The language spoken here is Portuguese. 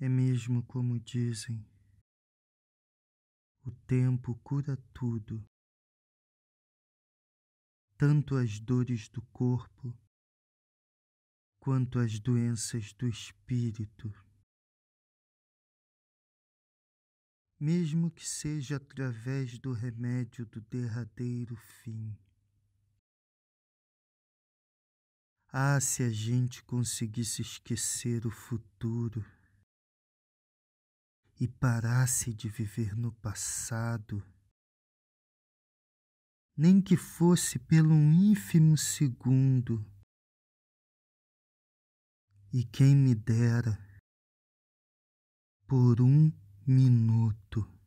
É mesmo como dizem. O tempo cura tudo, tanto as dores do corpo quanto as doenças do espírito. Mesmo que seja através do remédio do derradeiro fim. Ah, se a gente conseguisse esquecer o futuro! e parasse de viver no passado, nem que fosse pelo um ínfimo segundo. E quem me dera por um minuto.